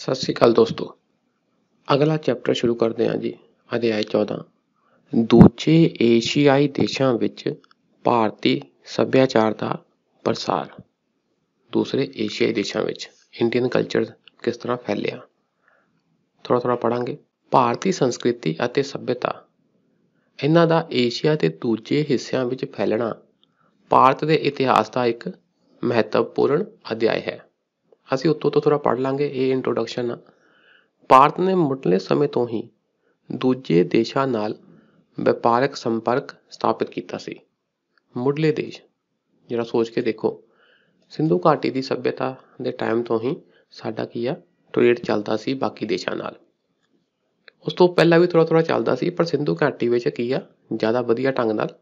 ਸਤਿ ਸ੍ਰੀ ਅਕਾਲ ਦੋਸਤੋ ਅਗਲਾ ਚੈਪਟਰ ਸ਼ੁਰੂ ਕਰਦੇ ਹਾਂ ਜੀ ਅਧਿਆਇ 14 ਦੂਜੇ ਏਸ਼ੀਆਈ ਦੇਸ਼ਾਂ ਵਿੱਚ ਭਾਰਤੀ ਸੱਭਿਆਚਾਰ ਦਾ ਪ੍ਰਸਾਰ ਦੂਸਰੇ ਏਸ਼ੀਆਈ ਦੇਸ਼ਾਂ ਵਿੱਚ ਇੰਡੀਅਨ ਕਲਚਰ ਕਿਸ ਤਰ੍ਹਾਂ ਫੈਲਿਆ ਥੋੜਾ ਥੋੜਾ ਪੜਾਂਗੇ ਭਾਰਤੀ ਸੰਸਕ੍ਰਿਤੀ ਅਤੇ ਸੱਭਿਅਤਾ ਇਹਨਾਂ ਦਾ ਏਸ਼ੀਆ ਤੇ ਦੂਜੇ ਹਿੱਸਿਆਂ ਵਿੱਚ ਫੈਲਣਾ ਭਾਰਤ ਦੇ ਇਤਿਹਾਸ ਦਾ ਇੱਕ ਮਹੱਤਵਪੂਰਨ ਅਧਿਆਇ ਹੈ ਅਸੀਂ ਉੱਤੋਂ ਤੋਂ ਥੋੜਾ ਪੜ ਲਾਂਗੇ ਇਹ ਇੰਟਰੋਡਕਸ਼ਨ ਆ ਭਾਰਤ ਨੇ ਮੁੱਢਲੇ ਸਮੇਂ ਤੋਂ ਹੀ ਦੂਜੇ ਦੇਸ਼ਾਂ ਨਾਲ ਵਪਾਰਕ ਸੰਪਰਕ ਸਥਾਪਿਤ ਕੀਤਾ ਸੀ ਮੁੱਢਲੇ ਦੇਸ਼ ਜਿਹੜਾ ਸੋਚ ਕੇ ਦੇਖੋ ਸਿੰਧੂ ਘਾਟੀ ਦੀ ਸਭਿਅਤਾ ਦੇ ਟਾਈਮ ਤੋਂ ਹੀ ਸਾਡਾ ਕੀ ਆ ਟ੍ਰੇਡ ਚੱਲਦਾ ਸੀ ਬਾਕੀ ਦੇਸ਼ਾਂ ਨਾਲ ਉਸ ਤੋਂ ਪਹਿਲਾਂ ਵੀ ਥੋੜਾ ਥੋੜਾ ਚੱਲਦਾ ਸੀ ਪਰ ਸਿੰਧੂ ਘਾਟੀ ਵਿੱਚ ਕੀ ਆ ਜ਼ਿਆਦਾ ਵਧੀਆ ਢੰਗ ਨਾਲ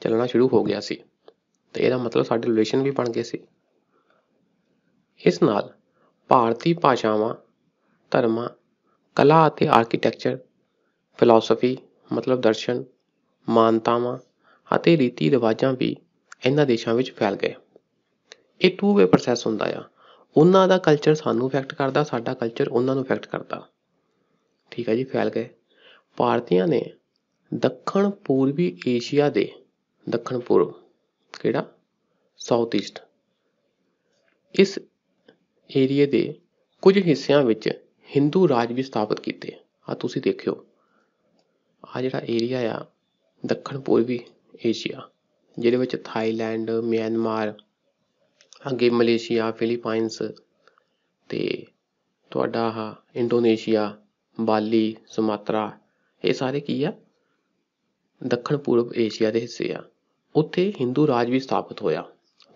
ਚੱਲਣਾ ਸ਼ੁਰੂ ਹੋ ਗਿਆ ਸੀ ਤੇ ਇਹਦਾ ਮਤਲਬ ਸਾਡੇ ਰਿਲੇਸ਼ਨ ਵੀ ਬਣ ਗਏ ਸੀ ਇਸ ਨਾਲ ਭਾਰਤੀ ਭਾਸ਼ਾਵਾਂ ਧਰਮਾਂ ਕਲਾ ਅਤੇ ਆਰਕੀਟੈਕਚਰ ਫਿਲਾਸਫੀ ਮਤਲਬ ਦਰਸ਼ਨ ਮਾਨਤਾਵਾਂ ਅਤੇ ਰੀਤੀ ਰਿਵਾਜਾਂ ਵੀ ਇਹਨਾਂ ਦੇਸ਼ਾਂ ਵਿੱਚ ਫੈਲ ਗਏ ਇਹ ਟੂ ਵੇ ਪ੍ਰੋਸੈਸ ਹੁੰਦਾ ਆ ਉਹਨਾਂ ਦਾ ਕਲਚਰ ਸਾਨੂੰ ਇਫੈਕਟ ਕਰਦਾ ਸਾਡਾ ਕਲਚਰ ਉਹਨਾਂ ਨੂੰ ਇਫੈਕਟ ਕਰਦਾ ਠੀਕ ਹੈ ਜੀ ਫੈਲ ਗਏ ਭਾਰਤੀਆਂ ਨੇ ਦੱਖਣ ਪੂਰਬੀ ਏਸ਼ੀਆ ਦੇ ਦੱਖਣ ਪੂਰਬ ਕਿਹੜਾ ਸਾਊਥ ਈਸਟ ਇਸ ਏਰੀਏ ਦੇ ਕੁਝ ਹਿੱਸਿਆਂ ਵਿੱਚ ਹਿੰਦੂ ਰਾਜ ਵੀ ਸਥਾਪਿਤ ਕੀਤੇ ਆ ਤੁਸੀਂ ਦੇਖਿਓ ਆਹ ਜਿਹੜਾ ਏਰੀਆ ਆ ਦੱਖਣ ਪੂਰਬੀ ਏਸ਼ੀਆ ਜਿਹਦੇ ਵਿੱਚ ਥਾਈਲੈਂਡ ਮਿਆਂਮਾਰ ਅੱਗੇ ਮਲੇਸ਼ੀਆ ਫਿਲੀਪਾਈਨਸ ਤੇ ਤੁਹਾਡਾ ਆ ਇੰਡੋਨੇਸ਼ੀਆ ਬਾਲੀ ਸੁਮਾਤਰਾ ਇਹ ਸਾਰੇ ਕੀ ਆ ਦੱਖਣ ਪੂਰਬ ਏਸ਼ੀਆ ਦੇ ਹਿੱਸੇ ਆ ਉੱਥੇ ਹਿੰਦੂ ਰਾਜ ਵੀ ਸਥਾਪਿਤ ਹੋਇਆ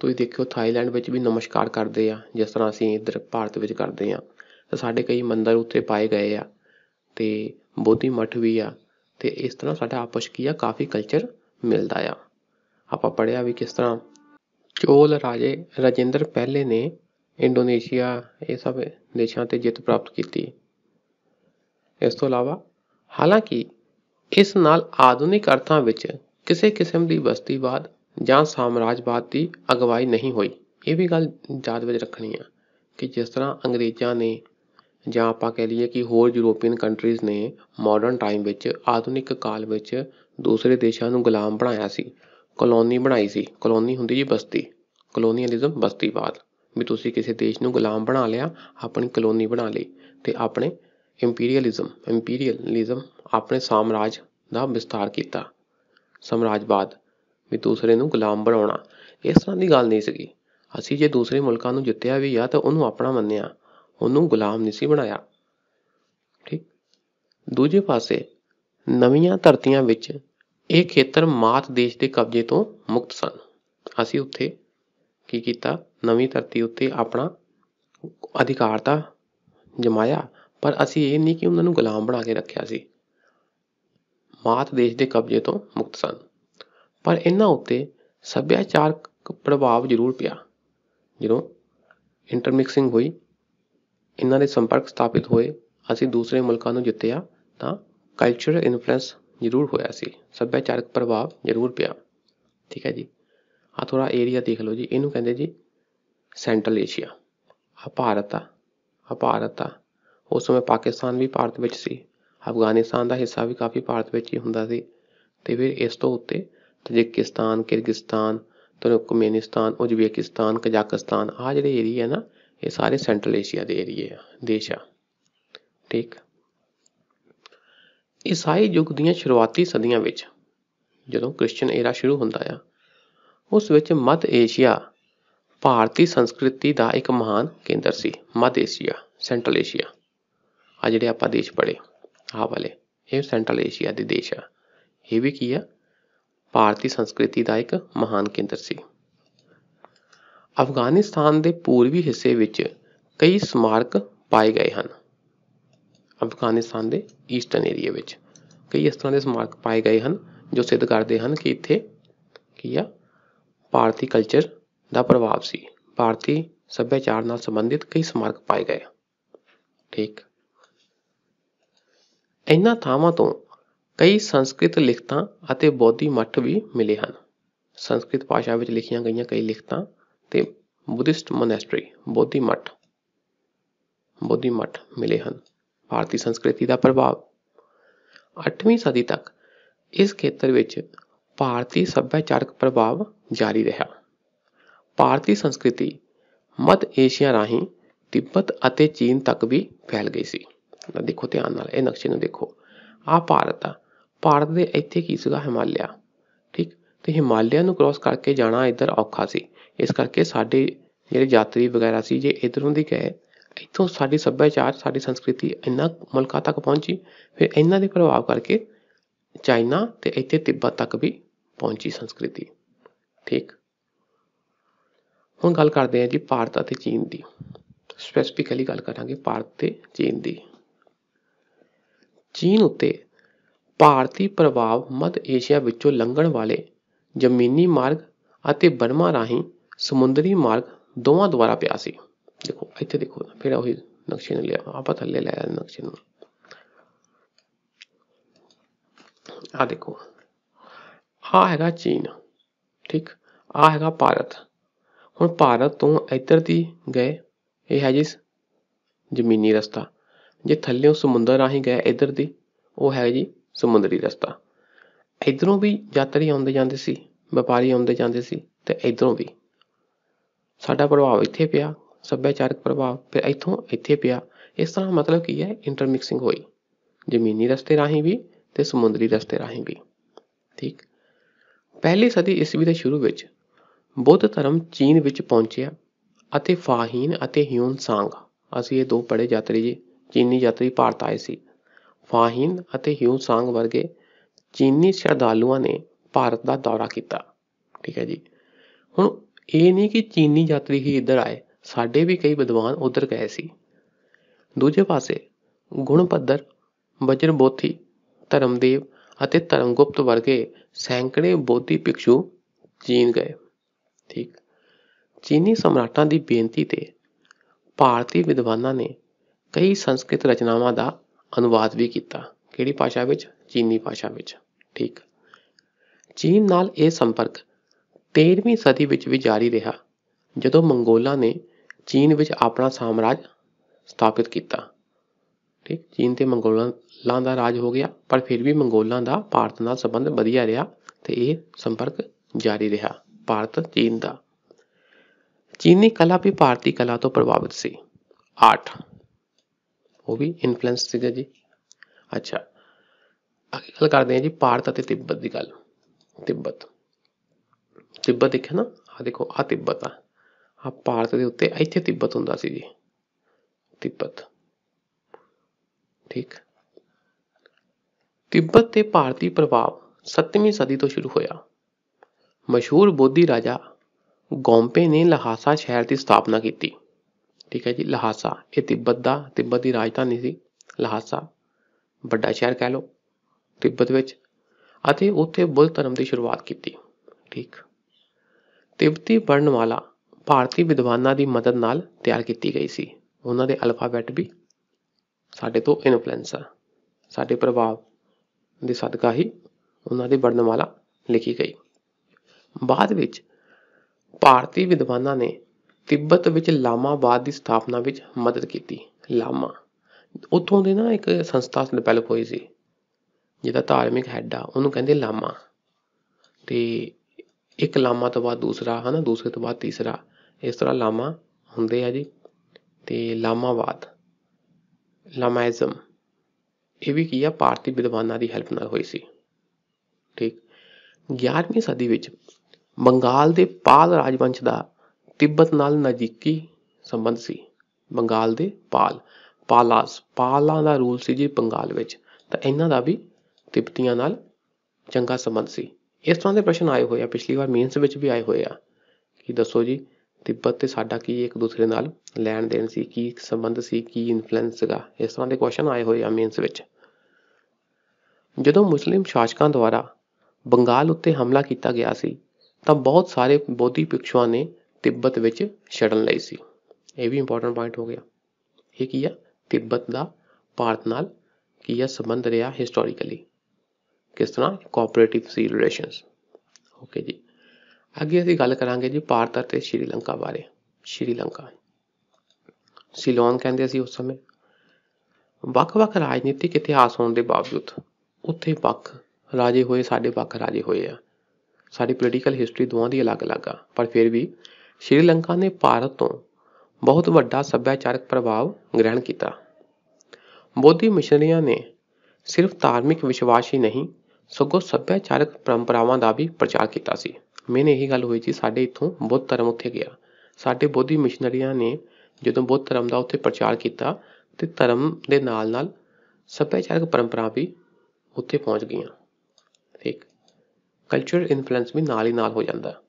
ਤੁਸੀਂ ਦੇਖਿਓ ਥਾਈਲੈਂਡ ਵਿੱਚ ਵੀ ਨਮਸਕਾਰ ਕਰਦੇ ਆ ਜਿਸ ਤਰ੍ਹਾਂ ਅਸੀਂ ਇੱਧਰ ਭਾਰਤ ਵਿੱਚ ਕਰਦੇ ਆ ਤੇ ਸਾਡੇ ਕਈ ਮੰਦਰ ਉੱਥੇ ਪਾਏ ਗਏ ਆ ਤੇ ਬੋਧੀ ਮੱਠ ਵੀ ਆ ਤੇ ਇਸ ਤਰ੍ਹਾਂ ਸਾਡਾ ਆਪਸ ਕੀ ਆ ਕਾਫੀ ਕਲਚਰ ਮਿਲਦਾ ਆ ਆਪਾਂ ਪੜਿਆ ਵੀ ਕਿਸ ਤਰ੍ਹਾਂ ਚੋਲ ਰਾਜੇ ਰਜਿੰਦਰ ਪਹਿਲੇ ਨੇ ਇੰਡੋਨੇਸ਼ੀਆ ਇਹ ਸਭ ਦੇਸ਼ਾਂ ਤੇ ਜਿੱਤ ਪ੍ਰਾਪਤ ਕੀਤੀ ਇਸ ਤੋਂ ਇਲਾਵਾ ਹਾਲਾਂਕਿ ਇਸ ਨਾਲ ਆਧੁਨਿਕ ਅਰਥਾਂ ਵਿੱਚ ਕਿਸੇ ਕਿਸਮ ਦੀ ਬਸਤੀਵਾਦ ਜਾਂ ਸਾਮਰਾਜਵਾਦ ਦੀ ਅਗਵਾਈ ਨਹੀਂ ਹੋਈ ਇਹ ਵੀ ਗੱਲ ਯਾਦ ਵਿੱਚ ਰੱਖਣੀ ਆ ਕਿ ਜਿਸ ਤਰ੍ਹਾਂ ਅੰਗਰੇਜ਼ਾਂ ਨੇ ਜਾਂ ਆਪਾਂ ਕਹਿ ਲਈਏ ਕਿ ਹੋਰ ਯੂਰੋਪੀਅਨ ਕੰਟਰੀਜ਼ ਨੇ ਮਾਡਰਨ ਟਾਈਮ ਵਿੱਚ ਆਧੁਨਿਕ ਕਾਲ ਵਿੱਚ ਦੂਸਰੇ ਦੇਸ਼ਾਂ ਨੂੰ ਗੁਲਾਮ ਬਣਾਇਆ ਸੀ ਕਲੋਨੀ ਬਣਾਈ ਸੀ ਕਲੋਨੀ ਹੁੰਦੀ ਜੀ ਬਸਤੀ ਕਲੋਨੀਅਲਿਜ਼ਮ ਬਸਤੀਵਾਦ ਵੀ ਤੁਸੀਂ ਕਿਸੇ ਦੇਸ਼ ਨੂੰ ਗੁਲਾਮ ਬਣਾ ਲਿਆ ਆਪਣੀ ਕਲੋਨੀ ਬਣਾ ਲਈ ਤੇ ਆਪਣੇ ਇੰਪੀਰੀਅਲਿਜ਼ਮ ਇੰਪੀਰੀਅਲਿਜ਼ਮ ਆਪਣੇ ਸਾਮਰਾਜ ਦਾ ਵਿਸਤਾਰ ਕੀਤਾ ਸਾਮਰਾਜਵਾਦ ਵੀ ਦੂਸਰੇ ਨੂੰ ਗੁਲਾਮ ਬਣਾਉਣਾ ਇਸ ਤਰ੍ਹਾਂ ਦੀ ਗੱਲ ਨਹੀਂ ਸੀਗੀ ਅਸੀਂ ਜੇ ਦੂਸਰੇ ਮੁਲਕਾਂ ਨੂੰ ਜਿੱਤਿਆ ਵੀ ਆ ਤਾਂ ਉਹਨੂੰ ਆਪਣਾ ਮੰਨਿਆ ਉਹਨੂੰ ਗੁਲਾਮ ਨਹੀਂ ਸੀ ਬਣਾਇਆ ਠੀਕ ਦੂਜੇ ਪਾਸੇ ਨਵੀਆਂ ਧਰਤੀਆਂ ਵਿੱਚ ਇਹ ਖੇਤਰ ਮਾਤ ਦੇਸ਼ ਦੇ ਕਬਜ਼ੇ ਤੋਂ ਮੁਕਤ ਸਨ ਅਸੀਂ ਉੱਥੇ ਕੀ ਕੀਤਾ ਨਵੀਂ ਧਰਤੀ ਉੱਤੇ ਆਪਣਾ ਅਧਿਕਾਰ ਤਾਂ ਜਮਾਇਆ ਪਰ ਅਸੀਂ ਇਹ ਨਹੀਂ ਕਿ ਉਹਨਾਂ ਨੂੰ ਗੁਲਾਮ ਬਣਾ ਕੇ ਰੱਖਿਆ ਸੀ ਮਾਤ ਦੇਸ਼ ਦੇ ਕਬਜ਼ੇ ਤੋਂ ਮੁਕਤ ਸਨ ਪਰ ਇਹਨਾਂ ਉੱਤੇ ਸੱਭਿਆਚਾਰਕ ਪ੍ਰਭਾਵ ਜ਼ਰੂਰ ਪਿਆ ਜਦੋਂ ਇੰਟਰਮਿਕਸਿੰਗ ਹੋਈ ਇਹਨਾਂ ਦੇ ਸੰਪਰਕ ਸਥਾਪਿਤ ਹੋਏ ਅਸੀਂ ਦੂਸਰੇ ਮੁਲਕਾਂ ਨੂੰ ਜਿੱਤਿਆ ਤਾਂ ਕਲਚਰਲ ਇਨਫਲੂਐਂਸ ਜ਼ਰੂਰ ਹੋਇਆ ਸੀ ਸੱਭਿਆਚਾਰਕ ਪ੍ਰਭਾਵ ਜ਼ਰੂਰ ਪਿਆ ਠੀਕ ਹੈ ਜੀ ਆ ਥੋੜਾ ਏਰੀਆ ਦੇਖ ਲਓ ਜੀ ਇਹਨੂੰ ਕਹਿੰਦੇ ਜੀ ਸੈਂਟਰਲ ਏਸ਼ੀਆ ਆ ਭਾਰਤ ਆ ਆ ਭਾਰਤ ਆ ਉਸ ਸਮੇਂ ਪਾਕਿਸਤਾਨ ਵੀ ਭਾਰਤ ਵਿੱਚ ਸੀ ਅਫਗਾਨਿਸਤਾਨ ਦਾ ਹਿੱਸਾ ਵੀ ਕਾਫੀ ਭਾਰਤ ਵਿੱਚ ਹੀ ਹੁੰਦਾ ਸੀ ਤੇ ਫਿਰ ਇਸ ਤੋਂ ਉੱਤੇ Tajikistan Kyrgyzstan Turkmenistan Uzbekistan Kazakhstan ਆ ਜਿਹੜੇ ਏਰੀਆ ਨਾ ਇਹ ਸਾਰੇ ਸੈਂਟਰਲ ਏਸ਼ੀਆ ਦੇ ਏਰੀਆ ਆ ਦੇਸ਼ ਆ ਠੀਕ ਈਸਾਈ ਯੁੱਗ ਦੀਆਂ ਸ਼ੁਰੂਆਤੀ ਸਦੀਆਂ ਵਿੱਚ ਜਦੋਂ ਕ੍ਰਿਸਚੀਅਨ ਏਰਾ ਸ਼ੁਰੂ ਹੁੰਦਾ ਆ ਉਸ ਵਿੱਚ ਮੱਧ ਏਸ਼ੀਆ ਭਾਰਤੀ ਸੰਸਕ੍ਰਿਤੀ ਦਾ ਇੱਕ ਮਹਾਨ ਕੇਂਦਰ ਸੀ ਮੱਧ ਏਸ਼ੀਆ ਸੈਂਟਰਲ ਏਸ਼ੀਆ ਆ ਜਿਹੜੇ ਆਪਾਂ ਦੇਸ਼ ਪੜੇ ਆਹ ਵਾਲੇ ਇਹ ਸੈਂਟਰਲ ਏਸ਼ੀਆ ਦੇ ਦੇਸ਼ ਆ ਇਹ ਵੀ ਕੀ ਆ ਭਾਰਤੀ ਸੰਸਕ੍ਰਿਤੀ ਦਾ ਇੱਕ ਮਹਾਨ ਕੇਂਦਰ ਸੀ ਅਫਗਾਨਿਸਤਾਨ ਦੇ ਪੂਰਬੀ ਹਿੱਸੇ ਵਿੱਚ ਕਈ ਸਮਾਰਕ ਪਾਏ ਗਏ ਹਨ ਅਫਗਾਨਿਸਤਾਨ ਦੇ ਈਸਟਰਨ ਏਰੀਆ ਵਿੱਚ ਕਈ ਇਸ ਤਰ੍ਹਾਂ ਦੇ ਸਮਾਰਕ ਪਾਏ ਗਏ ਹਨ ਜੋ ਸਿੱਧ ਕਰਦੇ ਹਨ ਕਿ ਇੱਥੇ ਕੀ ਆ ਭਾਰਤੀ ਕਲਚਰ ਦਾ ਪ੍ਰਭਾਵ ਸੀ ਭਾਰਤੀ ਸੱਭਿਆਚਾਰ ਨਾਲ ਸੰਬੰਧਿਤ ਕਈ ਸਮਾਰਕ ਪਾਏ ਗਏ ਠੀਕ ਇਹਨਾਂ ਥਾਵਾਂ ਤੋਂ ਕਈ ਸੰਸਕ੍ਰਿਤ ਲਿਖਤਾਂ ਅਤੇ ਬੋਧੀ ਮੱਠ ਵੀ ਮਿਲੇ ਹਨ ਸੰਸਕ੍ਰਿਤ ਭਾਸ਼ਾ ਵਿੱਚ ਲਿਖੀਆਂ ਗਈਆਂ ਕਈ ਲਿਖਤਾਂ ਤੇ ਬੁੱਧਿਸਟ ਮੋਨੈਸਟਰੀ ਬੋਧੀ ਮੱਠ ਬੋਧੀ ਮੱਠ ਮਿਲੇ ਹਨ ਭਾਰਤੀ ਸੰਸਕ੍ਰਿਤੀ ਦਾ ਪ੍ਰਭਾਵ 8ਵੀਂ ਸਦੀ ਤੱਕ ਇਸ ਖੇਤਰ ਵਿੱਚ ਭਾਰਤੀ ਸੱਭਿਆਚਾਰਕ ਪ੍ਰਭਾਵ ਜਾਰੀ ਰਿਹਾ ਭਾਰਤੀ ਸੰਸਕ੍ਰਿਤੀ ਮੱਧ ਏਸ਼ੀਆ ਰਾਹੀਂ ਤਿੱਬਤ ਅਤੇ ਚੀਨ ਤੱਕ ਵੀ ਫੈਲ ਗਈ ਸੀ ਦੇਖੋ ਧਿਆਨ ਨਾਲ ਇਹ ਨਕਸ਼ੇ ਨੂੰ ਦੇਖੋ ਆ ਭਾਰਤ ਆ ਭਾਰਤ ਦੇ ਇੱਥੇ ਕੀ ਸੀਗਾ ਹਿਮਾਲਿਆ ਠੀਕ ਤੇ ਹਿਮਾਲਿਆ ਨੂੰ ਕ੍ਰੋਸ ਕਰਕੇ ਜਾਣਾ ਇੱਧਰ ਔਖਾ ਸੀ ਇਸ ਕਰਕੇ ਸਾਡੇ ਜਿਹੜੇ ਯਾਤਰੀ ਵਗੈਰਾ ਸੀ ਜੇ ਇਧਰੋਂ ਦੀ ਗਏ ਇੱਥੋਂ ਸਾਡੀ ਸੱਭਿਆਚਾਰ ਸਾਡੀ ਸੰਸਕ੍ਰਿਤੀ ਇੰਨਾ ਮਲਕਾ ਤੱਕ ਪਹੁੰਚੀ ਫਿਰ ਇਹਨਾਂ ਦੇ ਪ੍ਰਭਾਵ ਕਰਕੇ ਚਾਈਨਾ ਤੇ ਇੱਥੇ ਤਿੱਬਤ ਤੱਕ ਵੀ ਪਹੁੰਚੀ ਸੰਸਕ੍ਰਿਤੀ ਠੀਕ ਹੁਣ ਗੱਲ ਕਰਦੇ ਹਾਂ ਜੀ ਭਾਰਤ ਅਤੇ ਚੀਨ ਦੀ ਸਪੈਸੀਫਿਕਲੀ ਗੱਲ ਕਰਾਂਗੇ ਭਾਰਤ ਤੇ ਚੀਨ ਦੀ ਚੀਨ ਉੱਤੇ ਭਾਰਤੀ ਪ੍ਰਭਾਵ ਮੱਧ ਏਸ਼ੀਆ ਵਿੱਚੋਂ ਲੰਘਣ ਵਾਲੇ ਜ਼ਮੀਨੀ ਮਾਰਗ ਅਤੇ ਬਰਮਾ ਰਾਹੀਂ ਸਮੁੰਦਰੀ ਮਾਰਗ ਦੋਵਾਂ ਦੁਆਰਾ ਪਿਆ ਸੀ ਦੇਖੋ ਇੱਥੇ ਦੇਖੋ ਫਿਰ ਉਹੀ ਨਕਸ਼ੇ ਨੇ ਲਿਆ ਆਪਾਂ ਥੱਲੇ ਲੈ ਆਏ ਨਕਸ਼ੇ ਨੂੰ ਆ ਦੇਖੋ ਆ ਹੈਗਾ ਚੀਨ ਠੀਕ ਆ ਹੈਗਾ ਭਾਰਤ ਹੁਣ ਭਾਰਤ ਤੋਂ ਇੱਧਰ ਦੀ ਗਏ ਇਹ ਹੈ ਜੀ ਜ਼ਮੀਨੀ ਰਸਤਾ ਜੇ ਥੱਲੇੋਂ ਸਮੁੰਦਰ ਰਾਹੀਂ ਗਏ ਇੱਧਰ ਦੀ ਉਹ ਹੈ ਜੀ ਸਮੁੰਦਰੀ ਰਸਤਾ ਇਧਰੋਂ ਵੀ ਯਾਤਰੀ ਆਉਂਦੇ ਜਾਂਦੇ ਸੀ ਵਪਾਰੀ ਆਉਂਦੇ ਜਾਂਦੇ ਸੀ ਤੇ ਇਧਰੋਂ ਵੀ ਸਾਡਾ ਪ੍ਰਭਾਵ ਇੱਥੇ ਪਿਆ ਸੱਭਿਆਚਾਰਕ ਪ੍ਰਭਾਵ ਫਿਰ ਇੱਥੋਂ ਇੱਥੇ ਪਿਆ ਇਸ ਤਰ੍ਹਾਂ ਮਤਲਬ ਕੀ ਹੈ ਇੰਟਰਮਿਕਸਿੰਗ ਹੋਈ ਜ਼ਮੀਨੀ ਰਸਤੇ ਰਾਹੀਂ ਵੀ ਤੇ ਸਮੁੰਦਰੀ ਰਸਤੇ ਰਾਹੀਂ ਵੀ ਠੀਕ ਪਹਿਲੀ ਸਦੀ ਈਸਵੀ ਦੇ ਸ਼ੁਰੂ ਵਿੱਚ ਬੁੱਧ ਧਰਮ ਚੀਨ ਵਿੱਚ ਪਹੁੰਚਿਆ ਅਤੇ ਫਾਹੀਨ ਅਤੇ ਹਿਊਨ ਸਾਂਗ ਅਸੀਂ ਇਹ ਦੋ ਪੜੇ ਯਾਤਰੀ ਜੀ ਚੀਨੀ ਯਾਤਰੀ ਭਾਰਤ ਆਏ ਸੀ ਫਾਹੀਨ ਅਤੇ ਸੰਗ ਵਰਗੇ ਚੀਨੀ ਸ਼ਰਧਾਲੂਆਂ ਨੇ ਭਾਰਤ ਦਾ ਦੌਰਾ ਕੀਤਾ ਠੀਕ ਹੈ ਜੀ ਹੁਣ ਇਹ ਨਹੀਂ ਕਿ ਚੀਨੀ ਯਾਤਰੀ ਹੀ ਇੱਧਰ ਆਏ ਸਾਡੇ ਵੀ ਕਈ ਵਿਦਵਾਨ ਉੱਧਰ ਗਏ ਸੀ ਦੂਜੇ ਪਾਸੇ ਗੁਣਪੱਦਰ ਬਜਰਬੋਥੀ ਧਰਮਦੇਵ ਅਤੇ ਧਰਮਗੁਪਤ ਵਰਗੇ ਸੈਂਕੜੇ ਬੋਧੀ ਭਿਕਸ਼ੂ ਚੀਨ ਗਏ ਠੀਕ ਚੀਨੀ ਸਮਰਾਟਾਂ ਦੀ ਬੇਨਤੀ ਤੇ ਭਾਰਤੀ ਵਿਦਵਾਨਾਂ ਨੇ ਕਈ ਸੰਸਕ੍ਰਿਤ ਰਚਨਾਵਾਂ ਦਾ ਅਨੁਵਾਦ ਵੀ ਕੀਤਾ ਕਿਹੜੀ ਭਾਸ਼ਾ ਵਿੱਚ ਚੀਨੀ ਭਾਸ਼ਾ ਵਿੱਚ ਠੀਕ ਚੀਨ ਨਾਲ ਇਹ ਸੰਪਰਕ 13ਵੀਂ ਸਦੀ ਵਿੱਚ ਵੀ ਜਾਰੀ ਰਿਹਾ ਜਦੋਂ ਮੰਗੋਲਾਂ ਨੇ ਚੀਨ ਵਿੱਚ ਆਪਣਾ ਸਾਮਰਾਜ ਸਥਾਪਿਤ ਕੀਤਾ ਠੀਕ ਚੀਨ ਤੇ ਮੰਗੋਲਾਂ ਦਾ ਰਾਜ ਹੋ ਗਿਆ ਪਰ ਫਿਰ ਵੀ ਮੰਗੋਲਾਂ ਦਾ ਭਾਰਤ ਨਾਲ ਸੰਬੰਧ ਵਧੀਆ ਰਿਹਾ ਤੇ ਇਹ ਸੰਪਰਕ ਜਾਰੀ ਰਿਹਾ ਭਾਰਤ ਚੀਨ ਦਾ ਚੀਨੀ ਕਲਾ ਵੀ ਭਾਰਤੀ ਕਲਾ ਤੋਂ ਪ੍ਰਭਾਵਿਤ ਸੀ 8 ਉਹ ਵੀ ਇਨਫਲੂਐਂਸ ਸੀਗਾ ਜੀ ਅੱਛਾ ਅੱਗੇ ਗੱਲ ਕਰਦੇ ਹਾਂ ਜੀ ਭਾਰਤ ਅਤੇ ਤਿੱਬਤ ਦੀ ਗੱਲ ਤਿੱਬਤ ਤਿੱਬਤ ਦੇਖਿਆ ਨਾ ਆ ਦੇਖੋ ਆ ਤਿੱਬਤ ਆ ਆ ਭਾਰਤ ਦੇ ਉੱਤੇ ਇੱਥੇ ਤਿੱਬਤ ਹੁੰਦਾ ਸੀ ਜੀ ਤਿੱਬਤ ਠੀਕ ਤਿੱਬਤ ਤੇ ਭਾਰਤੀ ਪ੍ਰਭਾਵ 7ਵੀਂ ਸਦੀ ਤੋਂ ਸ਼ੁਰੂ ਹੋਇਆ ਮਸ਼ਹੂਰ ਬੋਧੀ ਰਾਜਾ ਗੋਂਪੇ ਨੇ ਲਹਾਸਾ ਸ਼ਹਿਰ ਦੀ ਸਥਾਪਨਾ ਕੀਤੀ ਠੀਕ ਹੈ ਜੀ ਲਹਾਸਾ ਇਹ ਤਿੱਬਤ ਦਾ ਤਿੱਬਤ ਦੀ ਰਾਜਧਾਨੀ ਸੀ ਲਹਾਸਾ ਵੱਡਾ ਸ਼ਹਿਰ ਕਹਿ ਲਓ ਤਿੱਬਤ ਵਿੱਚ ਅਤੇ ਉੱਥੇ ਬੁੱਧ ਧਰਮ ਦੀ ਸ਼ੁਰੂਆਤ ਕੀਤੀ ਠੀਕ ਤਿੱਬਤੀ ਵਰਣਮਾਲਾ ਭਾਰਤੀ ਵਿਦਵਾਨਾਂ ਦੀ ਮਦਦ ਨਾਲ ਤਿਆਰ ਕੀਤੀ ਗਈ ਸੀ ਉਹਨਾਂ ਦੇ ਅਲਫਾਬੈਟ ਵੀ ਸਾਡੇ ਤੋਂ ਇਨਫਲੂਐਂਸ ਆ ਸਾਡੇ ਪ੍ਰਭਾਵ ਦੇ ਸਦਕਾ ਹੀ ਉਹਨਾਂ ਦੀ ਵਰਣਮਾਲਾ ਲਿਖੀ ਗਈ ਬਾਅਦ ਵਿੱਚ ਭਾਰਤੀ ਵਿਦਵਾਨਾਂ ਨੇ ਤਿੱਬਤ ਵਿੱਚ ਲਾਮਾਬਾਦ ਦੀ ਸਥਾਪਨਾ ਵਿੱਚ ਮਦਦ ਕੀਤੀ ਲਾਮਾ ਉੱਥੋਂ ਦੇ ਨਾ ਇੱਕ ਸੰਸਥਾ ਡਿਵੈਲਪ ਹੋਈ ਸੀ ਜਿਹਦਾ ਧਾਰਮਿਕ ਹੈੱਡ ਆ ਉਹਨੂੰ ਕਹਿੰਦੇ ਲਾਮਾ ਤੇ ਇੱਕ ਲਾਮਾ ਤੋਂ ਬਾਅਦ ਦੂਸਰਾ ਹਨਾ ਦੂਸਰੇ ਤੋਂ ਬਾਅਦ ਤੀਸਰਾ ਇਸ ਤਰ੍ਹਾਂ ਲਾਮਾ ਹੁੰਦੇ ਆ ਜੀ ਤੇ ਲਾਮਾਵਾਦ ਲਾਮਾਇਜ਼ਮ ਇਹ ਵੀ ਕੀ ਆ ਭਾਰਤੀ ਵਿਦਵਾਨਾਂ ਦੀ ਹੈਲਪ ਨਾਲ ਹੋਈ ਸੀ ਠੀਕ 11ਵੀਂ ਸਦੀ ਵਿੱਚ ਬੰਗਾਲ ਦੇ ਪਾਲ ਰਾਜਵੰਸ਼ ਦਾ ਤਿੱਬਤ ਨਾਲ ਨਜ਼ਦੀਕੀ ਸੰਬੰਧ ਸੀ ਬੰਗਾਲ ਦੇ ਪਾਲ ਪਾਲਾਸ ਪਾਲਾਂ ਦਾ ਰੂਲ ਸੀ ਜੀ ਬੰਗਾਲ ਵਿੱਚ ਤਾਂ ਇਹਨਾਂ ਦਾ ਵੀ ਤਿੱਬਤੀਆਂ ਨਾਲ ਚੰਗਾ ਸੰਬੰਧ ਸੀ ਇਸ ਤਰ੍ਹਾਂ ਦੇ ਪ੍ਰਸ਼ਨ ਆਏ ਹੋਏ ਆ ਪਿਛਲੀ ਵਾਰ ਮੀਨਸ ਵਿੱਚ ਵੀ ਆਏ ਹੋਏ ਆ ਕਿ ਦੱਸੋ ਜੀ ਤਿੱਬਤ ਤੇ ਸਾਡਾ ਕੀ ਇੱਕ ਦੂਸਰੇ ਨਾਲ ਲੈਣ ਦੇਣ ਸੀ ਕੀ ਸੰਬੰਧ ਸੀ ਕੀ ਇਨਫਲੂਐਂਸ ਸੀਗਾ ਇਸ ਤਰ੍ਹਾਂ ਦੇ ਕੁਐਸਚਨ ਆਏ ਹੋਏ ਆ ਮੀਨਸ ਵਿੱਚ ਜਦੋਂ ਮੁਸਲਿਮ ਸ਼ਾਸਕਾਂ ਦੁਆਰਾ ਬੰਗਾਲ ਉੱਤੇ ਹਮਲਾ ਕੀਤਾ ਗਿਆ ਸੀ ਤਾਂ ਬਹੁਤ ਸਾਰੇ ਬੋਧੀ ਭਿਕਸ਼ੂਆਂ ਨੇ ਤਿੱਬਤ ਵਿੱਚ ਛੜਨ ਲਈ ਸੀ ਇਹ ਵੀ ਇੰਪੋਰਟੈਂਟ ਪੁਆਇੰਟ ਹੋ ਗਿਆ ਇਹ ਕੀ ਆ ਤਿੱਬਤ ਦਾ ਭਾਰਤ ਨਾਲ ਕੀ ਆ ਸੰਬੰਧ ਰਿਹਾ ਹਿਸਟੋਰੀਕਲੀ ਕਿਸ ਤਰ੍ਹਾਂ ਕੋਆਪਰੇਟਿਵ ਸੀ ਰਿਲੇਸ਼ਨਸ ਓਕੇ ਜੀ ਅੱਗੇ ਅਸੀਂ ਗੱਲ ਕਰਾਂਗੇ ਜੀ ਭਾਰਤ ਅਤੇ ਸ਼੍ਰੀਲੰਕਾ ਬਾਰੇ ਸ਼੍ਰੀਲੰਕਾ ਸਿਲੋਨ ਕਹਿੰਦੇ ਸੀ ਉਸ ਸਮੇਂ ਵੱਖ-ਵੱਖ ਰਾਜਨੀਤਿਕ ਇਤਿਹਾਸ ਹੋਣ ਦੇ ਬਾਵਜੂਦ ਉੱਥੇ ਪੱਖ ਰਾਜੇ ਹੋਏ ਸਾਡੇ ਪੱਖ ਰਾਜੇ ਹੋਏ ਆ ਸਾਡੀ ਪੋਲੀਟੀਕਲ ਹਿਸਟਰੀ ਦੋਵਾਂ ਦੀ ਅਲੱਗ-ਅਲੱਗ ਆ ਪਰ ਫਿਰ ਵੀ ਸ਼੍ਰੀਲੰਕਾ ਨੇ ਭਾਰਤ ਤੋਂ ਬਹੁਤ ਵੱਡਾ ਸੱਭਿਆਚਾਰਕ ਪ੍ਰਭਾਵ ਗ੍ਰਹਿਣ ਕੀਤਾ ਬੋਧੀ ਮਿਸ਼ਨਰੀਆਂ ਨੇ ਸਿਰਫ ਧਾਰਮਿਕ ਵਿਸ਼ਵਾਸ ਹੀ ਨਹੀਂ ਸਗੋਂ ਸੱਭਿਆਚਾਰਕ ਪਰੰਪਰਾਵਾਂ ਦਾ ਵੀ ਪ੍ਰਚਾਰ ਕੀਤਾ ਸੀ ਮੇਨ ਇਹੀ ਗੱਲ ਹੋਈ ਸੀ ਸਾਡੇ ਇੱਥੋਂ ਬੁੱਧ ਧਰਮ ਉੱਥੇ ਗਿਆ ਸਾਡੇ ਬੋਧੀ ਮਿਸ਼ਨਰੀਆਂ ਨੇ ਜਦੋਂ ਬੁੱਧ ਧਰਮ ਦਾ ਉੱਥੇ ਪ੍ਰਚਾਰ ਕੀਤਾ ਤੇ ਧਰਮ ਦੇ ਨਾਲ-ਨਾਲ ਸੱਭਿਆਚਾਰਕ ਪਰੰਪਰਾ ਵੀ ਉੱਥੇ ਪਹੁੰਚ ਗਈਆਂ ਠੀਕ ਕਲਚਰ ਇਨਫਲੂਐਂਸ ਵੀ ਨਾਲ ਹੀ ਨਾਲ ਹੋ ਜਾਂਦਾ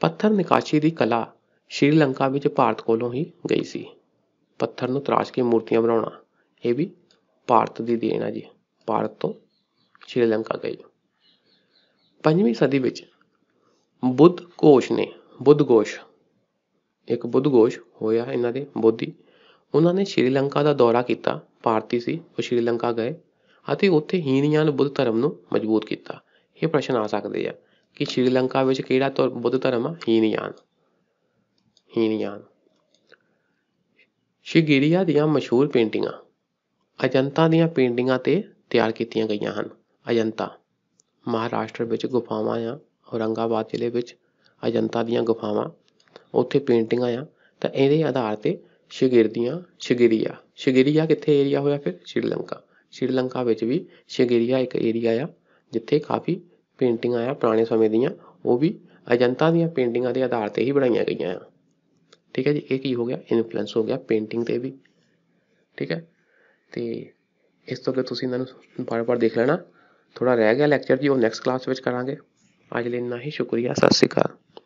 ਪੱਥਰ ਨਿਕਾਸ਼ੀ ਦੀ ਕਲਾ ਸ਼੍ਰੀਲੰਕਾ ਵਿੱਚ ਭਾਰਤ ਕੋਲੋਂ ਹੀ ਗਈ ਸੀ ਪੱਥਰ ਨੂੰ ਤਰਾਸ਼ ਕੇ ਮੂਰਤੀਆਂ ਬਣਾਉਣਾ ਇਹ ਵੀ ਭਾਰਤ ਦੀ ਦੇਣ ਹੈ ਜੀ ਭਾਰਤ ਤੋਂ ਸ਼੍ਰੀਲੰਕਾ ਗਈ 5ਵੀਂ ਸਦੀ ਵਿੱਚ ਬੁੱਧ ਘੋਸ਼ ਨੇ ਬੁੱਧ ਘੋਸ਼ ਇੱਕ ਬੁੱਧ ਘੋਸ਼ ਹੋਇਆ ਇਹਨਾਂ ਦੇ ਬੋਧੀ ਉਹਨਾਂ ਨੇ ਸ਼੍ਰੀਲੰਕਾ ਦਾ ਦੌਰਾ ਕੀਤਾ ਭਾਰਤੀ ਸੀ ਉਹ ਸ਼੍ਰੀਲੰਕਾ ਗਏ ਅਤੇ ਉੱਥੇ ਨੂੰ ਬੁੱਧ ਧਰਮ ਨੂੰ ਮਜ਼ਬੂਤ ਕੀਤਾ ਇਹ ਪ੍ਰਸ਼ਨ ਆ ਸਕਦੇ ਆ ਕਿ ਸ਼੍ਰੀ ਲੰਕਾ ਵਿੱਚ ਕਿਹੜਾ ਧਰ ਬੁੱਧ ਧਰਮ ਆ ਹੀਨਯਾਨ ਹੀਨਯਾਨ ਸ਼ਿਗਿਰੀਆ ਦੀਆਂ ਮਸ਼ਹੂਰ ਪੇਂਟਿੰਗਾਂ ਅਜੰਤਾ ਦੀਆਂ ਪੇਂਟਿੰਗਾਂ ਤੇ ਤਿਆਰ ਕੀਤੀਆਂ ਗਈਆਂ ਹਨ ਅਜੰਤਾ ਮਹਾਰਾਸ਼ਟਰ ਵਿੱਚ ਗੁਫਾਵਾਂ ਆ ਔਰੰਗਾਬਾਦ ਜ਼ਿਲ੍ਹੇ ਵਿੱਚ ਅਜੰਤਾ ਦੀਆਂ ਗੁਫਾਵਾਂ ਉੱਥੇ ਪੇਂਟਿੰਗਾਂ ਆ ਤਾਂ ਇਹਦੇ ਆਧਾਰ ਤੇ ਸ਼ਿਗਿਰਦੀਆਂ ਸ਼ਿਗਿਰੀਆ ਸ਼ਿਗਿਰੀਆ ਕਿੱਥੇ ਏਰੀਆ ਹੋਇਆ ਫਿਰ ਸ਼੍ਰੀਲੰਕਾ ਸ਼੍ਰੀਲੰਕਾ ਵਿੱਚ ਵੀ ਸ਼ਿਗਿਰੀਆ ਇੱਕ ਏਰੀਆ ਆ ਜਿੱਥੇ ਕਾਫੀ ਪੇਂਟਿੰਗਾਂ ਆ ਪੁਰਾਣੇ ਸਮੇਂ ਦੀਆਂ ਉਹ ਵੀ ਅਜੰਤਾ ਦੀਆਂ ਪੇਂਟਿੰਗਾਂ ਦੇ ਆਧਾਰ ਤੇ ਹੀ ਬਣਾਈਆਂ ਗਈਆਂ ਆ ਠੀਕ ਹੈ ਜੀ ਇਹ ਕੀ ਹੋ ਗਿਆ ਇਨਫਲੂਐਂਸ ਹੋ ਗਿਆ ਪੇਂਟਿੰਗ ਤੇ ਵੀ ਠੀਕ ਹੈ ਤੇ ਇਸ ਤੋਂ ਅੱਗੇ ਤੁਸੀਂ ਇਹਨਾਂ ਨੂੰ ਬਾਰ-ਬਾਰ ਦੇਖ ਲੈਣਾ ਥੋੜਾ ਰਹਿ ਗਿਆ ਲੈਕਚਰ ਜੀ ਉਹ ਨੈਕਸਟ ਕਲਾਸ ਵਿੱਚ ਕਰਾਂਗੇ ਅੱਜ ਲਈ ਇੰਨਾ ਹੀ ਸ਼ੁਕਰੀਆ ਸਤਿ ਸ਼੍ਰੀ ਅਕਾਲ